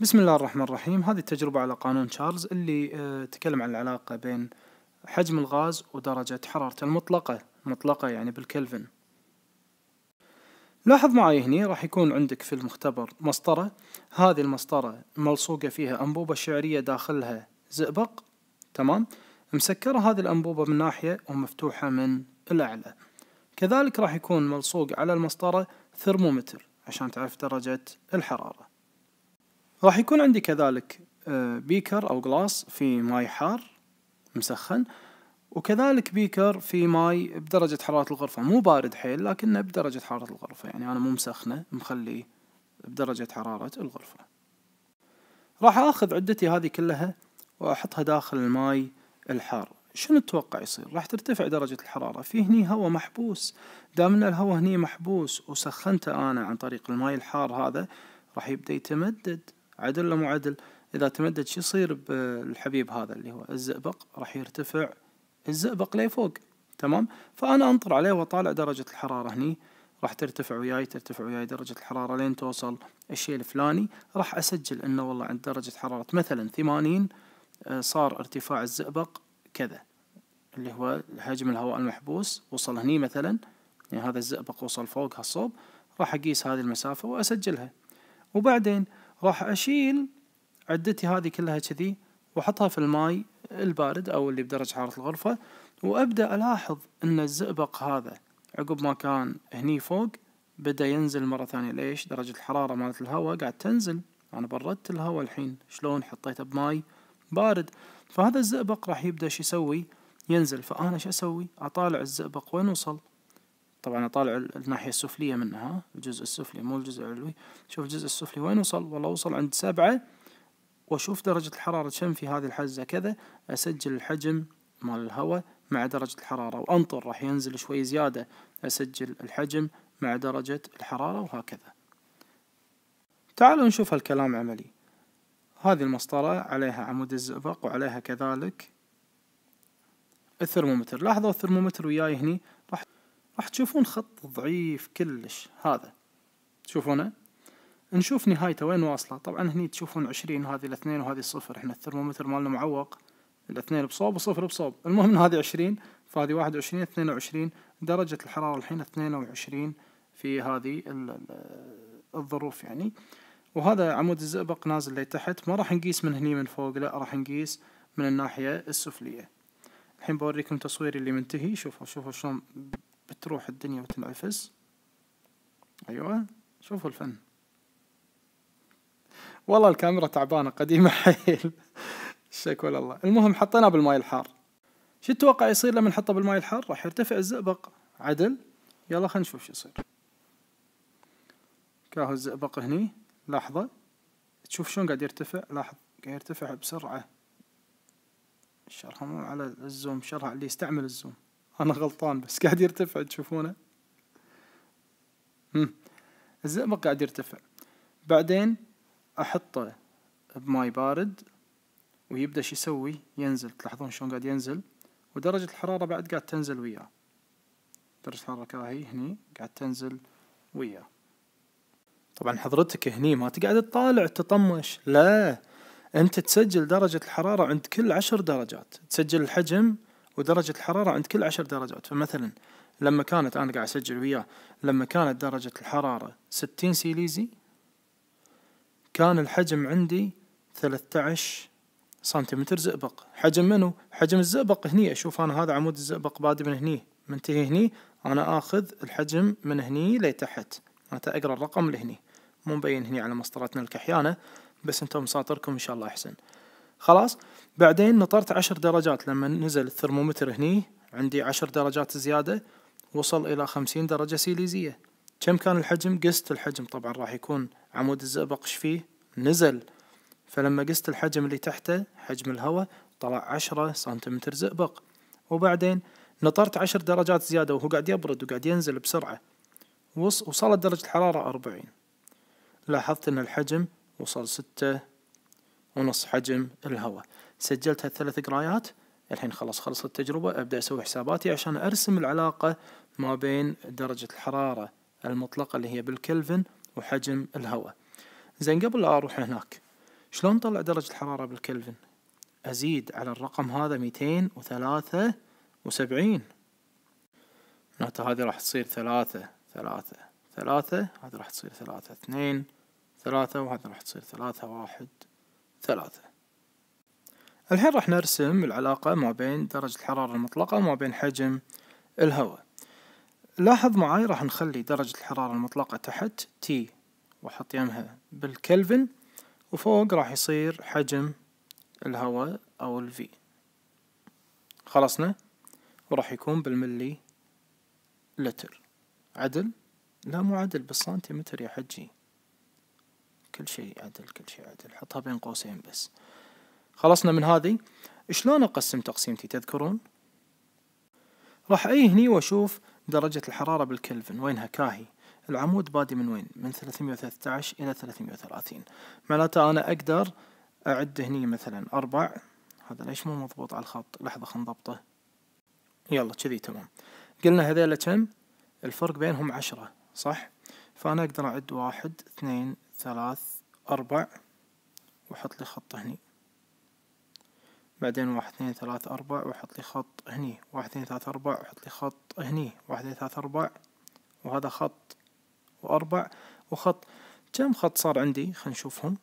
بسم الله الرحمن الرحيم هذه التجربة على قانون تشارلز اللي آه، تكلم عن العلاقة بين حجم الغاز ودرجة حرارته المطلقة مطلقة يعني بالكلفن لاحظ معي هنا راح يكون عندك في المختبر مسطرة هذه المسطرة ملصوقة فيها أنبوبة شعرية داخلها زئبق تمام مسكرة هذه الأنبوبة من ناحية ومفتوحة من الأعلى كذلك راح يكون ملصوق على المسطرة ثرمومتر عشان تعرف درجة الحرارة راح يكون عندي كذلك آه، بيكر أو غلاس في ماي حار مسخن وكذلك بيكر في ماي بدرجة حرارة الغرفة مو بارد حيل لكنه بدرجة حرارة الغرفة يعني أنا مو مسخنه مخليه بدرجة حرارة الغرفة راح أخذ عدتي هذه كلها وأحطها داخل الماي الحار شنو تتوقع يصير راح ترتفع درجة الحرارة في هني هواء محبوس دام ان الهواء هني محبوس وسخنته أنا عن طريق الماي الحار هذا راح يبدأ يتمدد عدل ولا مو عدل اذا تمدد شو يصير بالحبيب هذا اللي هو الزئبق راح يرتفع الزئبق لفوق تمام فانا انطر عليه واطالع درجة الحرارة هني راح ترتفع وياي ترتفع وياي درجة الحرارة لين توصل الشيء الفلاني راح اسجل انه والله عند درجة حرارة مثلا ثمانين آه، صار ارتفاع الزئبق كذا اللي هو حجم الهواء المحبوس وصل هني مثلا يعني هذا الزئبق وصل فوق هالصوب راح اقيس هذه المسافة واسجلها وبعدين راح اشيل عدتي هذه كلها كذي واحطها في الماي البارد او اللي بدرجة حرارة الغرفة وابدأ الاحظ ان الزئبق هذا عقب ما كان هني فوق بدأ ينزل مرة ثانية ليش درجة الحرارة مالت الهواء قاعد تنزل انا بردت الهواء الحين شلون حطيته بماي بارد فهذا الزئبق راح يبدأ شو يسوي ينزل فانا شو اسوي اطالع الزئبق وين وصل طبعا اطالع الناحية السفلية منها الجزء السفلي مو الجزء العلوي شوف الجزء السفلي وين وصل والله وصل عند سبعة واشوف درجة الحرارة كم في هذه الحزة كذا اسجل الحجم مال الهواء مع درجة الحرارة وانطر راح ينزل شوي زيادة اسجل الحجم مع درجة الحرارة وهكذا تعالوا نشوف هالكلام عملي هذه المسطرة عليها عمود الزئبق وعليها كذلك الثرمومتر لاحظوا الثرمومتر وياي هني راح راح تشوفون خط ضعيف كلش هذا تشوفونه نشوف نهايته وين واصلة طبعا هني تشوفون عشرين وهذه الاثنين وهذه الصفر احنا الثرمومتر مالنا معوق الاثنين بصوب وصفر بصوب المهم ان هذه عشرين فهذه واحد وعشرين اثنين وعشرين درجة الحرارة الحين اثنين وعشرين في هذه الظروف يعني وهذا عمود الزئبق نازل لتحت ما راح نقيس من هني من فوق لا راح نقيس من الناحية السفلية الحين بوريكم تصويري اللي منتهي شوفوا شوفوا شلون بتروح الدنيا وتنعفس أيوة شوفوا الفن والله الكاميرا تعبانة قديمة حيل الشكوى لله المهم حطيناه بالماي الحار شو تتوقع يصير لما نحطه بالماي الحار راح يرتفع الزئبق عدل يلا خلينا نشوف شو يصير كاهو الزئبق هني لحظة تشوف شلون قاعد يرتفع لاحظ قاعد يرتفع بسرعة شرها مو على الزوم شرها اللي يستعمل الزوم انا غلطان بس قاعد يرتفع تشوفونه الزئبق قاعد يرتفع بعدين احطه بماي بارد ويبدا شو يسوي ينزل تلاحظون شلون قاعد ينزل ودرجة الحرارة بعد قاعد تنزل وياه درجة الحرارة كراهي هني قاعد تنزل وياه طبعا حضرتك هني ما تقعد تطالع تطمش لا انت تسجل درجة الحرارة عند كل عشر درجات تسجل الحجم ودرجة الحرارة عند كل عشر درجات فمثلا لما كانت أنا قاعد أسجل وياه لما كانت درجة الحرارة ستين سيليزي كان الحجم عندي ثلاثة عشر سنتيمتر زئبق حجم منو؟ حجم الزئبق هني أشوف أنا هذا عمود الزئبق بادي من هني منتهي هني أنا آخذ الحجم من هني لتحت أنا أقرأ الرقم لهني مو مبين هني على مسطرتنا الكحيانة بس انتم مساطركم إن شاء الله أحسن خلاص بعدين نطرت عشر درجات لما نزل الثرمومتر هني عندي عشر درجات زيادة وصل إلى خمسين درجة سيليزية كم كان الحجم؟ قست الحجم طبعا راح يكون عمود الزئبق فيه نزل فلما قست الحجم اللي تحته حجم الهواء طلع عشرة سنتيمتر زئبق وبعدين نطرت عشر درجات زيادة وهو قاعد يبرد وقاعد ينزل بسرعة وصلت درجة الحرارة أربعين لاحظت أن الحجم وصل ستة ونص حجم الهواء سجلت هالثلاث قرايات الحين خلاص خلصت التجربة أبدأ أسوي حساباتي عشان أرسم العلاقة ما بين درجة الحرارة المطلقة اللي هي بالكلفن وحجم الهواء زين قبل لا أروح هناك شلون طلع درجة الحرارة بالكلفن أزيد على الرقم هذا 273 معناته هذه راح تصير ثلاثة ثلاثة ثلاثة هذه راح تصير ثلاثة اثنين ثلاثة وهذه راح تصير ثلاثة واحد ثلاثة الحين راح نرسم العلاقة ما بين درجة الحرارة المطلقة وما بين حجم الهواء لاحظ معاي راح نخلي درجة الحرارة المطلقة تحت تي واحط يمها بالكلفن وفوق راح يصير حجم الهواء او الفي خلصنا وراح يكون بالملي لتر عدل لا مو عدل بالسنتيمتر يا حجي كل شيء عدل كل شيء عدل حطها بين قوسين بس خلصنا من هذه شلون اقسم تقسيمتي تذكرون راح اي هني واشوف درجة الحرارة بالكلفن وينها كاهي العمود بادي من وين من 313 الى 330 معناته انا اقدر اعد هني مثلا اربع هذا ليش مو مضبوط على الخط لحظة خل نضبطه يلا كذي تمام قلنا هذيلا كم الفرق بينهم عشرة صح فأنا أقدر أعد واحد اثنين ثلاث أربع وحط لي خط هني بعدين واحد اثنين ثلاث أربع وحط لي خط هني واحد اثنين ثلاث أربع وحط لي خط هني واحد اثنين ثلاث أربع وهذا خط وأربع وخط كم خط صار عندي خلينا نشوفهم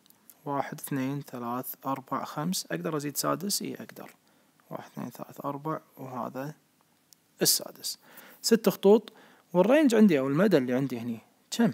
واحد اثنين ثلاث أربع خمس أقدر أزيد سادس إي أقدر واحد اثنين ثلاث أربع وهذا السادس ست خطوط والرينج عندي أو المدى اللي عندي هني كم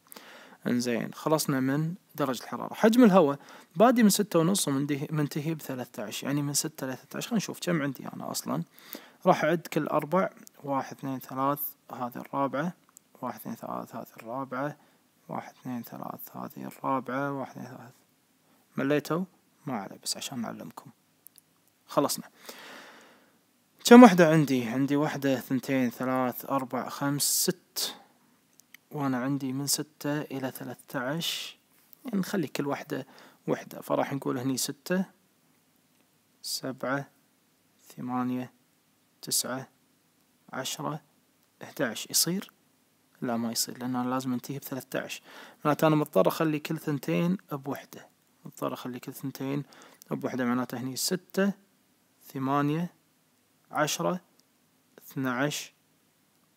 انزين خلصنا من درجة الحرارة حجم الهواء بادي من ستة ونص ومنتهي بثلاثة عشر يعني من ستة لثلاثة عشر خلينا نشوف كم عندي أنا أصلا راح أعد كل أربع واحد اثنين ثلاث هذه الرابعة واحد اثنين ثلاث هذه الرابعة واحد اثنين ثلاث هذه الرابعة واحد اثنين ثلاث مليتوا؟ ما عليه بس عشان نعلمكم خلصنا كم وحدة عندي؟ عندي وحدة اثنتين ثلاث أربع خمس ست وأنا عندي من ستة إلى ثلاثة عشر نخلي يعني كل واحدة وحدة فراح نقول هني ستة سبعة ثمانية تسعة عشرة عشر يصير لا ما يصير لأن أنا لازم انتهي بثلاثة عشر معناته أنا مضطر أخلي كل ثنتين بوحدة مضطر أخلي كل ثنتين بوحدة معناته هني ستة ثمانية عشرة اثنى عشر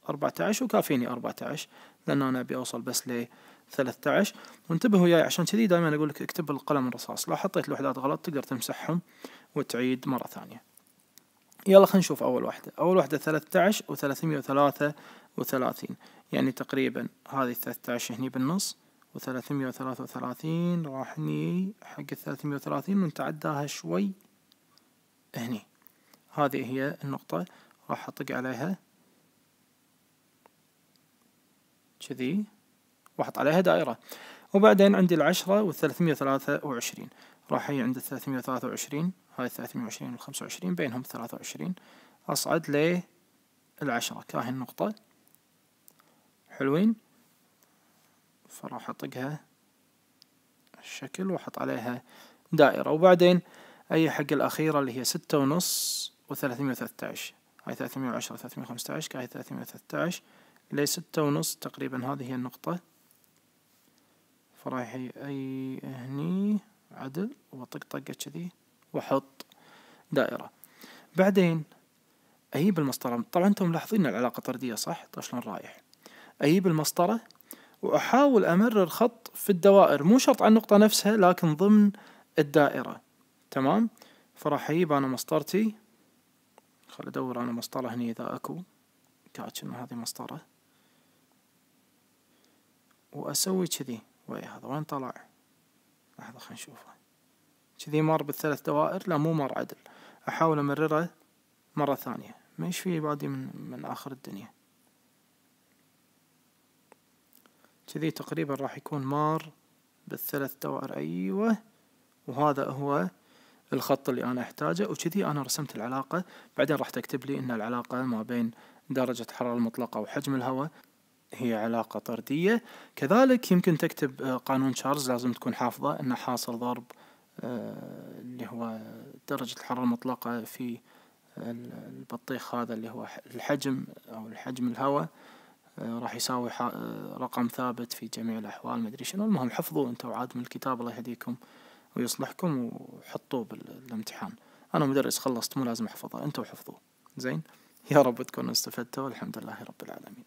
أربعة عشر وكافيني أربعة عشر لان أنا أبي أوصل بس ل 13 وانتبهوا وياي عشان كذي دائما أقول لك اكتب بالقلم الرصاص لو حطيت الوحدات غلط تقدر تمسحهم وتعيد مرة ثانية يلا خلينا نشوف أول واحدة أول واحدة 13 و 333 يعني تقريبا هذه 13 هني بالنص و 333 راح هني حق ال 330 ونتعداها شوي هني هذه هي النقطة راح أطق عليها كذي واحط عليها دائرة وبعدين عندي العشرة والثلاثمية وثلاثة وعشرين راح هي عند الثلاثمية وثلاثة وعشرين هاي الثلاثمية وعشرين والخمسة وعشرين بينهم ثلاثة وعشرين أصعد لي العشرة كاهي النقطة حلوين فراح أطقها الشكل وأحط عليها دائرة وبعدين أي حق الأخيرة اللي هي ستة ونص وثلاثمية وثلاثة عشر هاي ثلاثمية وعشرة ثلاثمية وخمسة عشر كاهي ثلاثمية وثلاثة عشر إلى ستة ونص تقريبا هذه هي النقطة فرايح أي هني عدل طقة كذي وأحط دائرة بعدين أجيب المسطرة طبعا أنتم ملاحظين العلاقة طردية صح طيب شلون رايح أجيب المسطرة وأحاول أمرر خط في الدوائر مو شرط على النقطة نفسها لكن ضمن الدائرة تمام فراح أجيب أنا مسطرتي خل أدور أنا مسطرة هني إذا أكو كاتش إن هذه مسطرة وأسوي كذي ويا هذا وين طلع لحظة خلينا نشوفه كذي مر بالثلاث دوائر لا مو مر عدل أحاول أمرره مرة ثانية ما ايش فيه بعدي من, من آخر الدنيا كذي تقريبا راح يكون مار بالثلاث دوائر أيوه وهذا هو الخط اللي أنا أحتاجه وكذي أنا رسمت العلاقة بعدين راح تكتب لي أن العلاقة ما بين درجة حراره المطلقة وحجم الهواء هي علاقة طردية كذلك يمكن تكتب آه، قانون تشارلز لازم تكون حافظه أنه حاصل ضرب آه، اللي هو درجة الحرارة المطلقة في البطيخ هذا اللي هو الحجم أو الحجم الهواء آه، راح يساوي رقم ثابت في جميع الأحوال مدري شنو المهم حفظوا أنتوا عاد من الكتاب الله يهديكم ويصلحكم وحطوه بالامتحان أنا مدرس خلصت مو لازم أحفظه أنتوا حفظوه زين يا رب تكونوا استفدتوا والحمد لله رب العالمين